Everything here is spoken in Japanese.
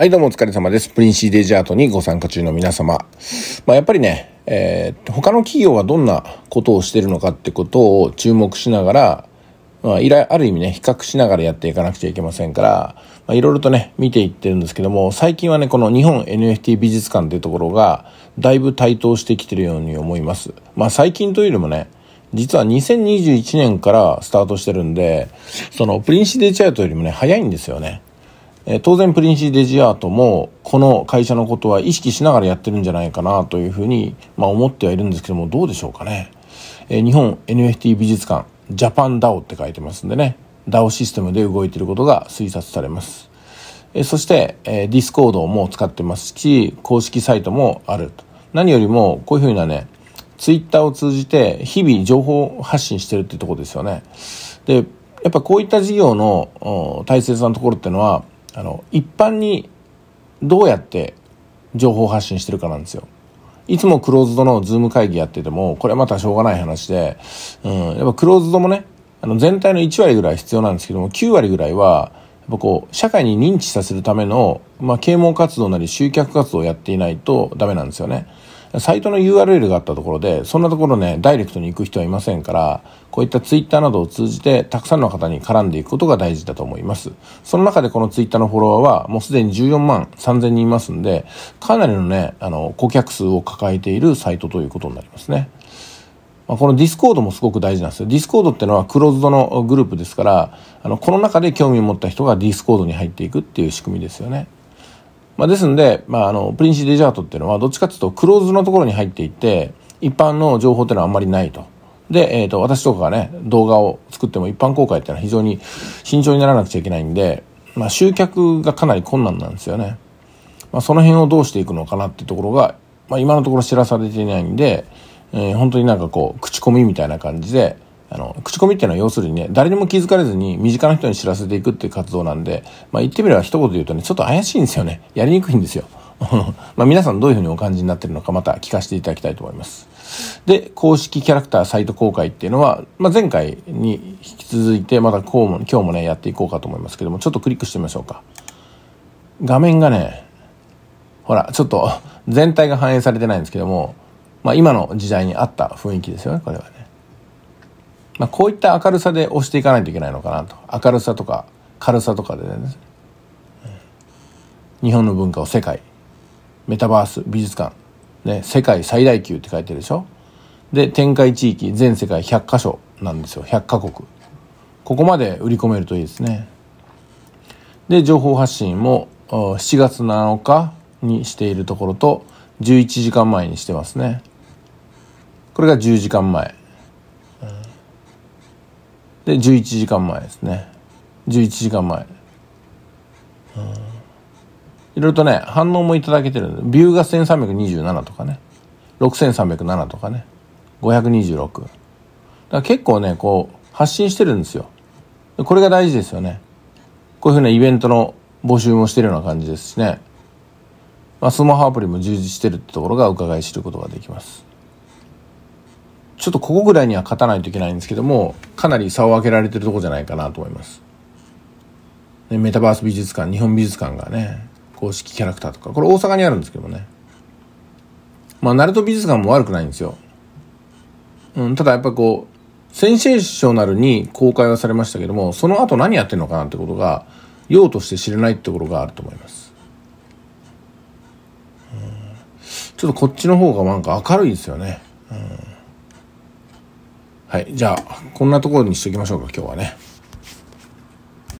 はい、どうもお疲れ様です。プリンシーデジャートにご参加中の皆様。まあ、やっぱりね、えー、他の企業はどんなことをしてるのかってことを注目しながら、まあ、いある意味ね、比較しながらやっていかなくちゃいけませんから、まあ、いろいろとね、見ていってるんですけども、最近はね、この日本 NFT 美術館っていうところが、だいぶ台頭してきてるように思います。まあ、最近というよりもね、実は2021年からスタートしてるんで、そのプリンシーデジャートよりもね、早いんですよね。え当然プリンシー・デジアートもこの会社のことは意識しながらやってるんじゃないかなというふうに、まあ、思ってはいるんですけどもどうでしょうかね、え日本 NFT 美術館ジャパン DAO って書いてますんでね DAO システムで動いてることが推察されますえそして、えー、ディスコードも使ってますし公式サイトもある何よりもこういうふうなねツイッターを通じて日々情報発信してるっていうところですよねでやっぱこういった事業の大切なところっていうのはあの、一般にどうやって情報発信してるかなんですよ。いつもクローズドのズーム会議やってても、これまたしょうがない話で、うん、やっぱクローズドもね、あの全体の1割ぐらい必要なんですけども、9割ぐらいは、やっぱこう、社会に認知させるための、まあ、啓蒙活動なり集客活動をやっていないとダメなんですよね。サイトの URL があったところで、そんなところね、ダイレクトに行く人はいませんから、こういったツイッターなどを通じて、たくさんの方に絡んでいくことが大事だと思います。その中でこのツイッターのフォロワーは、もうすでに14万3000人いますんで、かなりのね、あの、顧客数を抱えているサイトということになりますね。まこのディスコードもすごく大事なんですよ。ディスコードってのはクローズドのグループですから、あの、この中で興味を持った人がディスコードに入っていくっていう仕組みですよね。まあ、ですので、まあ、あの、プリンシデジャートっていうのは、どっちかっていうと、クローズのところに入っていって、一般の情報っていうのはあんまりないと。で、えっ、ー、と、私とかがね、動画を作っても一般公開っていうのは非常に慎重にならなくちゃいけないんで、まあ、集客がかなり困難なんですよね。まあ、その辺をどうしていくのかなっていうところが、まあ、今のところ知らされていないんで、えー、本当になんかこう、口コミみたいな感じで、あの、口コミっていうのは要するにね、誰にも気づかれずに身近な人に知らせていくっていう活動なんで、まあ言ってみれば一言で言うとね、ちょっと怪しいんですよね。やりにくいんですよ。まあ皆さんどういうふうにお感じになってるのかまた聞かせていただきたいと思います。で、公式キャラクターサイト公開っていうのは、まあ、前回に引き続いてまたこうも今日もね、やっていこうかと思いますけども、ちょっとクリックしてみましょうか。画面がね、ほら、ちょっと全体が反映されてないんですけども、まあ今の時代に合った雰囲気ですよね、これはね。まあ、こういった明るさで押していかないといけないのかなと明るさとか軽さとかでね日本の文化を世界メタバース美術館、ね、世界最大級って書いてるでしょで展開地域全世界100箇所なんですよ100カ国ここまで売り込めるといいですねで情報発信も7月7日にしているところと11時間前にしてますねこれが10時間前で11時間前ですね11時間前うんいろいろとね反応もいただけてるんでビューが1327とかね6307とかね526だから結構ねこう発信してるんですよこれが大事ですよねこういうふうなイベントの募集もしてるような感じですしね、まあ、スマホアプリも充実してるってところが伺い知ることができますちょっとここぐらいには勝たないといけないんですけども、かなり差を開けられてるとこじゃないかなと思います。メタバース美術館、日本美術館がね、公式キャラクターとか、これ大阪にあるんですけどもね。まあ、鳴門美術館も悪くないんですよ。うん、ただやっぱこう、センセーショナルに公開はされましたけども、その後何やってるのかなってことが、用として知れないってところがあると思います。ちょっとこっちの方がなんか明るいですよね。はい。じゃあ、こんなところにしときましょうか、今日はね。